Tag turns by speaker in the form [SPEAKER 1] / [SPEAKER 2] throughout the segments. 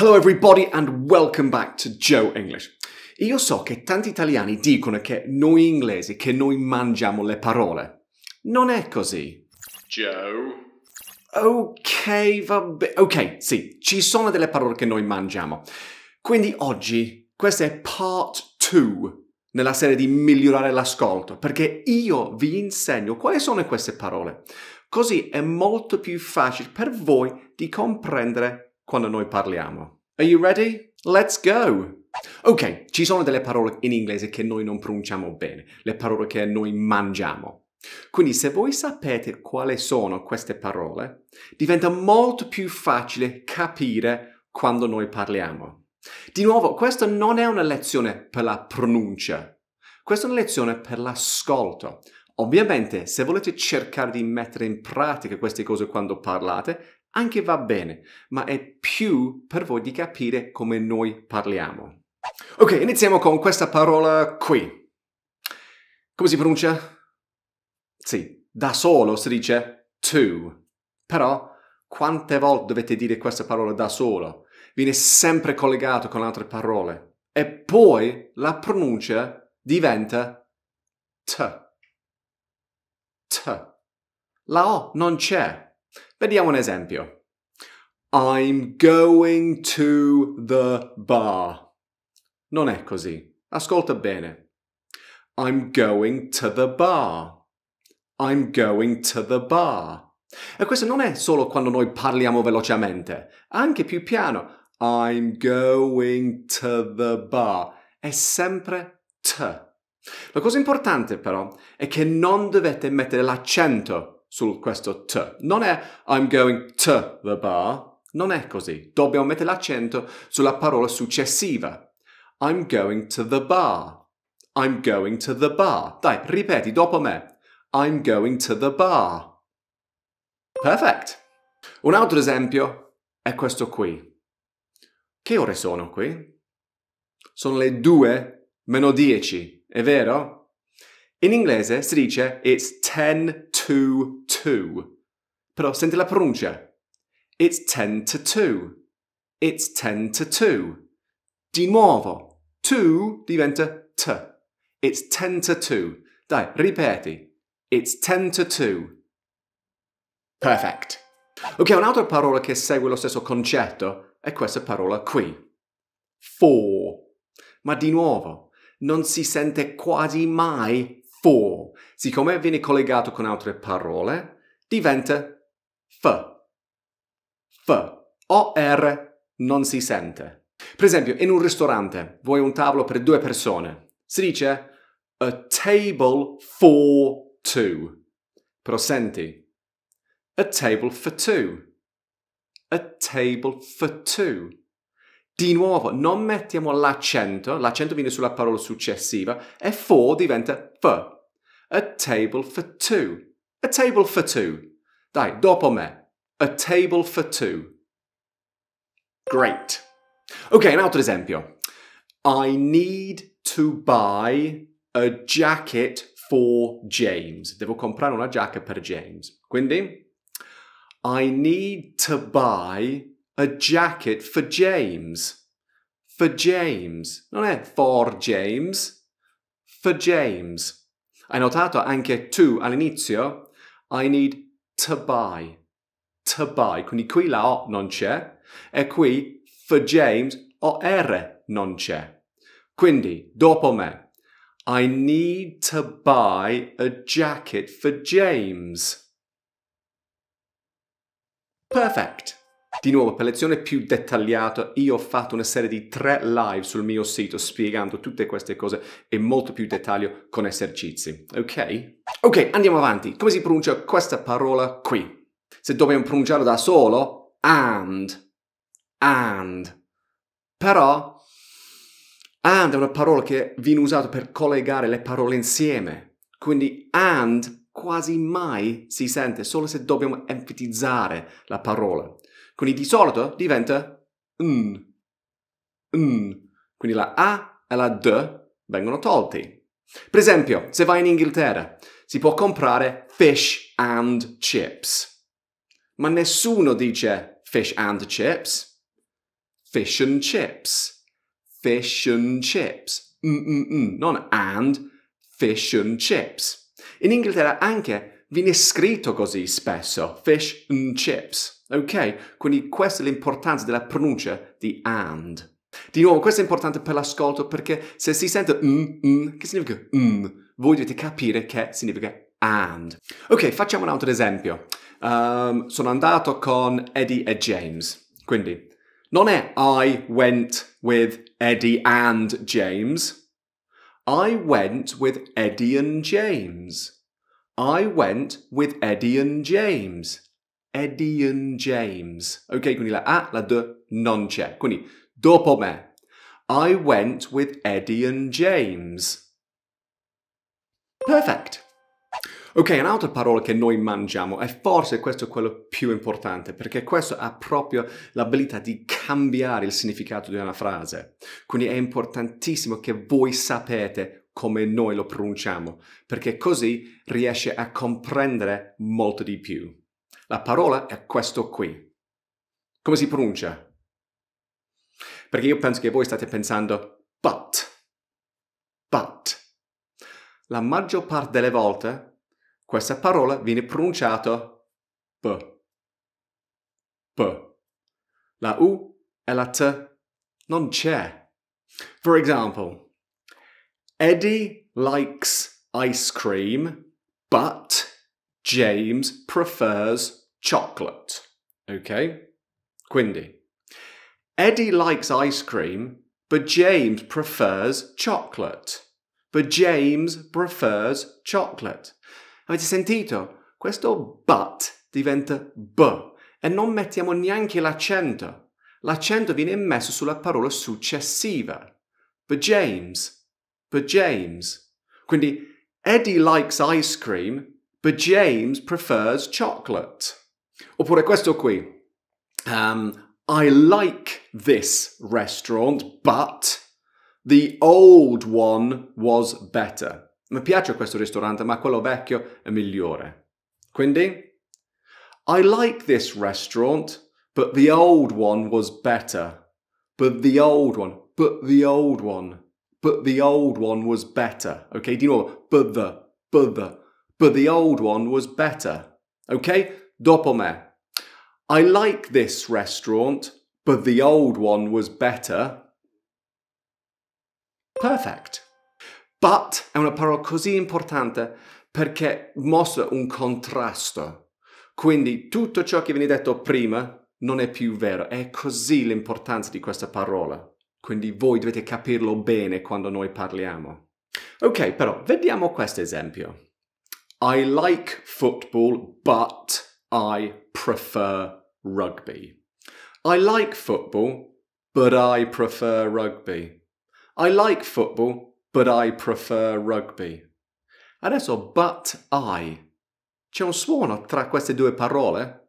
[SPEAKER 1] Hello everybody and welcome back to Joe English. Io so che tanti italiani dicono che noi inglesi, che noi mangiamo le parole. Non è così. Joe. Ok, va bene. Ok, sì, ci sono delle parole che noi mangiamo. Quindi oggi questa è part 2 nella serie di migliorare l'ascolto, perché io vi insegno quali sono queste parole. Così è molto più facile per voi di comprendere quando noi parliamo. Are you ready? Let's go! Ok, ci sono delle parole in inglese che noi non pronunciamo bene, le parole che noi mangiamo. Quindi se voi sapete quali sono queste parole, diventa molto più facile capire quando noi parliamo. Di nuovo, questa non è una lezione per la pronuncia, questa è una lezione per l'ascolto. Ovviamente, se volete cercare di mettere in pratica queste cose quando parlate, anche va bene, ma è più per voi di capire come noi parliamo. Ok, iniziamo con questa parola qui. Come si pronuncia? Sì, da solo si dice to, però quante volte dovete dire questa parola da solo? Viene sempre collegato con altre parole e poi la pronuncia diventa t. T. La O non c'è. Vediamo un esempio. I'm going to the bar. Non è così. Ascolta bene. I'm going to the bar. I'm going to the bar. E questo non è solo quando noi parliamo velocemente, anche più piano. I'm going to the bar. È sempre t. La cosa importante però è che non dovete mettere l'accento sul questo t. Non è I'm going to the bar, non è così. Dobbiamo mettere l'accento sulla parola successiva. I'm going to the bar. I'm going to the bar. Dai, ripeti dopo me. I'm going to the bar. Perfect. Un altro esempio è questo qui. Che ore sono qui? Sono le 2 meno 10, è vero? In inglese si dice it's 10 to two. Però senti la pronuncia. It's ten to two. It's ten to two. Di nuovo, two diventa t. It's ten to two. Dai, ripeti. It's ten to two. Perfect. Ok, un'altra parola che segue lo stesso concetto è questa parola qui. For. Ma di nuovo, non si sente quasi mai for. Siccome viene collegato con altre parole, diventa f. F. O R non si sente. Per esempio, in un ristorante vuoi un tavolo per due persone. Si dice a table for two. Però senti, a table for two. A table for two. Di nuovo, non mettiamo l'accento, l'accento viene sulla parola successiva e for diventa for. A table for two. A table for two. Dai, dopo me. A table for two. Great. Ok, un altro esempio. I need to buy a jacket for James. Devo comprare una giacca per James. Quindi, I need to buy a jacket for James. For James, non è for James, for James. Hai notato anche to all'inizio? I need to buy, to buy. Quindi qui la O non c'è e qui for James o R non c'è. Quindi, dopo me, I need to buy a jacket for James. Perfect. Di nuovo, per lezione più dettagliata, io ho fatto una serie di tre live sul mio sito spiegando tutte queste cose in molto più dettaglio con esercizi, ok? Ok, andiamo avanti. Come si pronuncia questa parola qui? Se dobbiamo pronunciarla da solo, and, and. Però, and è una parola che viene usata per collegare le parole insieme. Quindi and quasi mai si sente, solo se dobbiamo enfatizzare la parola quindi di sordo diventa n. n. Quindi la A e la D vengono tolti. Per esempio, se vai in Inghilterra, si può comprare fish and chips. Ma nessuno dice fish and chips. Fish and chips. Fish and chips. Mm-mm-mm. Non and, fish and chips. In Inghilterra anche viene scritto così spesso, fish and chips. Ok? Quindi questa è l'importanza della pronuncia di and. Di nuovo, questo è importante per l'ascolto perché se si sente mm, mm, che significa mm, voi dovete capire che significa and. Ok, facciamo un altro esempio. Um, sono andato con Eddie e James. Quindi, non è I went with Eddie and James. I went with Eddie and James. I went with Eddie and James. Eddian James. Ok, quindi la A, la D non c'è. Quindi dopo me. I went with Eddie and James. Perfect. Ok, un'altra parola che noi mangiamo e forse questo è quello più importante perché questo ha proprio l'abilità di cambiare il significato di una frase. Quindi è importantissimo che voi sapete come noi lo pronunciamo perché così riesce a comprendere molto di più. La parola è questo qui. Come si pronuncia? Perché io penso che voi state pensando but, but. La maggior parte delle volte questa parola viene pronunciata p, p. La U e la T non c'è. For example, Eddie likes ice cream, but James prefers chocolate. Ok? Quindi, Eddie likes ice cream, but James prefers chocolate. But James prefers chocolate. Avete sentito? Questo but diventa b e non mettiamo neanche l'accento. L'accento viene messo sulla parola successiva. But James, but James. Quindi Eddie likes ice cream, but James prefers chocolate. Oppure questo qui. Um, I like this restaurant, but the old one was better. Mi piace questo ristorante, ma quello vecchio è migliore. Quindi, I like this restaurant, but the old one was better. But the old one, but the old one, but the old one was better. Ok, di nuovo, but the, but the, but the old one was better. Ok? Dopo me. I like this restaurant, but the old one was better. Perfect. But è una parola così importante perché mostra un contrasto. Quindi tutto ciò che viene detto prima non è più vero. È così l'importanza di questa parola. Quindi voi dovete capirlo bene quando noi parliamo. Ok, però vediamo questo esempio. I like football, but i prefer rugby. I like football, but I prefer rugby. I like football, but I prefer rugby. Adesso but I. C'è un suono tra queste due parole?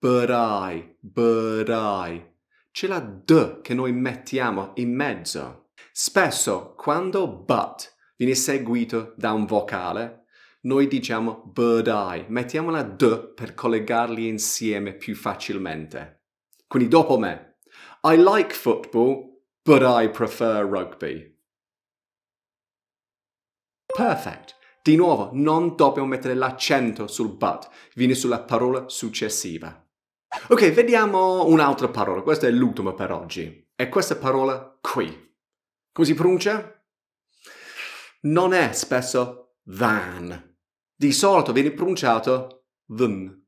[SPEAKER 1] But I, but I. C'è la D che noi mettiamo in mezzo. Spesso, quando but viene seguito da un vocale, noi diciamo bird eye, mettiamo la d per collegarli insieme più facilmente. Quindi dopo me. I like football, but I prefer rugby. Perfect. Di nuovo, non dobbiamo mettere l'accento sul but, viene sulla parola successiva. Ok, vediamo un'altra parola, questa è l'ultima per oggi. È questa parola qui. Come si pronuncia? Non è spesso than di solito viene pronunciato them,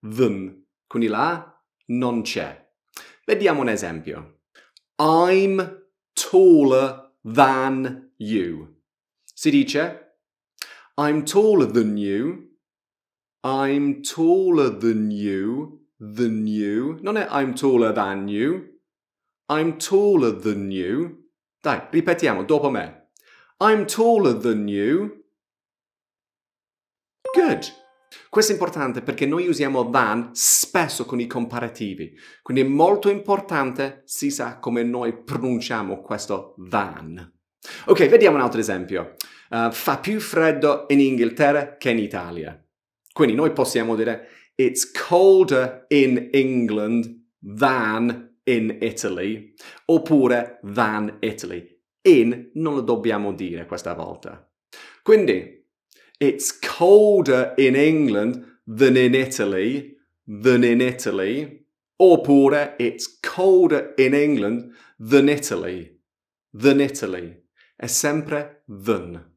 [SPEAKER 1] them, quindi la non c'è. Vediamo un esempio. I'm taller than you. Si dice I'm taller than you. I'm taller than you. Than you. Non è I'm taller than you. I'm taller than you. Dai, ripetiamo dopo me. I'm taller than you. Good. Questo è importante perché noi usiamo than spesso con i comparativi, quindi è molto importante si sa come noi pronunciamo questo than. Ok, vediamo un altro esempio. Uh, fa più freddo in Inghilterra che in Italia. Quindi noi possiamo dire It's colder in England than in Italy, oppure than Italy. In non lo dobbiamo dire questa volta. Quindi It's colder in England than in Italy, than in Italy. Oppure, it's colder in England than Italy, than Italy. È sempre than.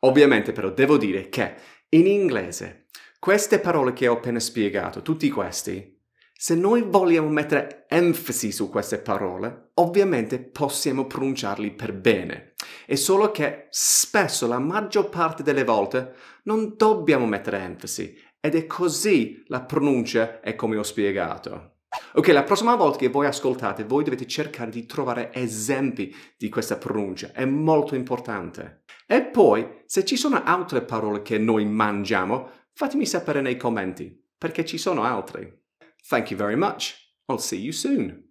[SPEAKER 1] Ovviamente però devo dire che in inglese queste parole che ho appena spiegato, tutti questi, se noi vogliamo mettere enfasi su queste parole, ovviamente possiamo pronunciarli per bene. È solo che spesso, la maggior parte delle volte, non dobbiamo mettere enfasi ed è così la pronuncia è come ho spiegato. Ok, la prossima volta che voi ascoltate, voi dovete cercare di trovare esempi di questa pronuncia, è molto importante. E poi, se ci sono altre parole che noi mangiamo, fatemi sapere nei commenti, perché ci sono altre. Thank you very much. I'll see you soon.